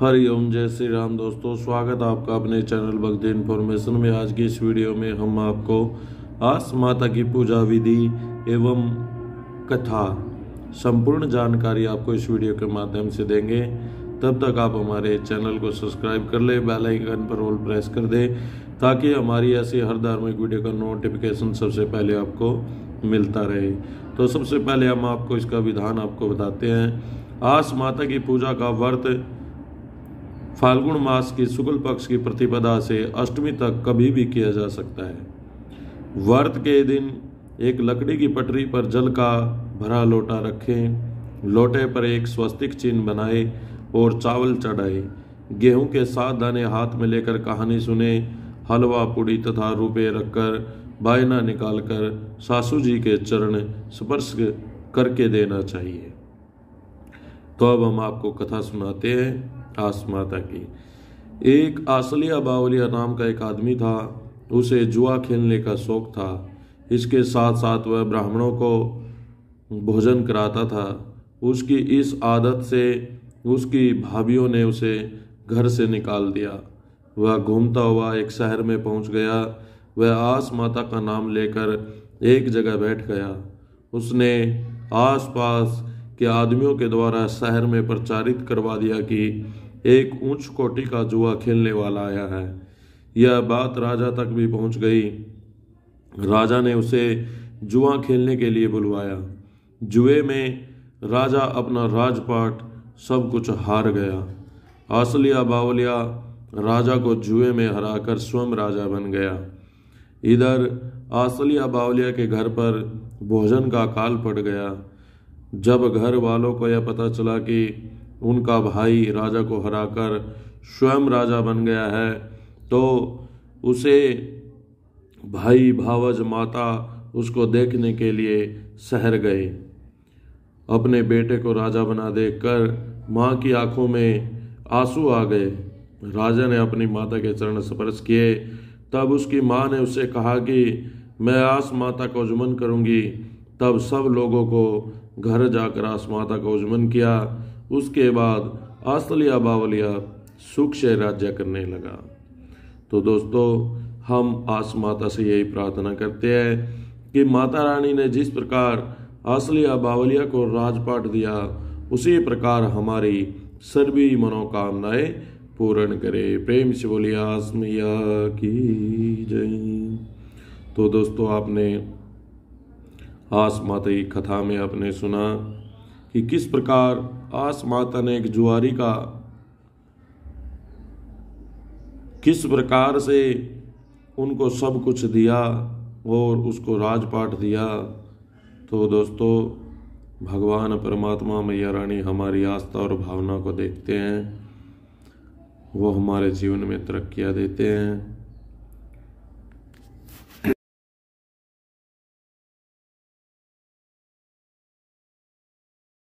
हरिओम जय श्री राम दोस्तों स्वागत आपका अपने चैनल भक्ति इन्फॉर्मेशन में आज की इस वीडियो में हम आपको आस माता की पूजा विधि एवं कथा संपूर्ण जानकारी आपको इस वीडियो के माध्यम से देंगे तब तक आप हमारे चैनल को सब्सक्राइब कर लें बेल आइकन पर ऑल प्रेस कर दें ताकि हमारी ऐसी हर धार्मिक वीडियो का नोटिफिकेशन सबसे पहले आपको मिलता रहे तो सबसे पहले हम आपको इसका विधान आपको बताते हैं आस माता की पूजा का व्रत फाल्गुन मास की शुक्ल पक्ष की प्रतिपदा से अष्टमी तक कभी भी किया जा सकता है व्रत के दिन एक लकड़ी की पटरी पर जल का भरा लोटा रखें लोटे पर एक स्वस्तिक चिन्ह बनाए और चावल चढ़ाए गेहूं के सात दाने हाथ में लेकर कहानी सुने हलवा पूड़ी तथा रुपये रखकर बायना निकालकर सासू जी के चरण स्पर्श करके देना चाहिए तो अब हम आपको कथा सुनाते हैं आस माता की एक आसलिया बावलिया नाम का एक आदमी था उसे जुआ खेलने का शौक था इसके साथ साथ वह ब्राह्मणों को भोजन कराता था उसकी इस आदत से उसकी भाभीियों ने उसे घर से निकाल दिया वह घूमता हुआ एक शहर में पहुंच गया वह आस माता का नाम लेकर एक जगह बैठ गया उसने आसपास के आदमियों के द्वारा शहर में प्रचारित करवा दिया कि एक ऊंच कोटि का जुआ खेलने वाला आया है यह बात राजा तक भी पहुंच गई राजा ने उसे जुआ खेलने के लिए बुलवाया जुए में राजा अपना राजपाट सब कुछ हार गया आसलिया बावलिया राजा को जुए में हराकर स्वयं राजा बन गया इधर आसलिया बावलिया के घर पर भोजन का काल पड़ गया जब घर वालों को यह पता चला कि उनका भाई राजा को हराकर स्वयं राजा बन गया है तो उसे भाई भावज माता उसको देखने के लिए शहर गए अपने बेटे को राजा बना देखकर माँ की आंखों में आंसू आ गए राजा ने अपनी माता के चरण स्पर्श किए तब उसकी माँ ने उससे कहा कि मैं आस माता का उजमन करूँगी तब सब लोगों को घर जाकर आस माता का उजमन किया उसके बाद आसलिया बावलिया सुख से राज्य करने लगा तो दोस्तों हम आस माता से यही प्रार्थना करते हैं कि माता रानी ने जिस प्रकार आसलिया बावलिया को राजपाट दिया उसी प्रकार हमारी सर्वी मनोकामनाएं पूर्ण करे प्रेम से बोलिए आसमिया की जय तो दोस्तों आपने आस माता की कथा में आपने सुना कि किस प्रकार आस माता ने एक जुआरी का किस प्रकार से उनको सब कुछ दिया और उसको राजपाट दिया तो दोस्तों भगवान परमात्मा मैया रानी हमारी आस्था और भावना को देखते हैं वो हमारे जीवन में तरक्कियाँ देते हैं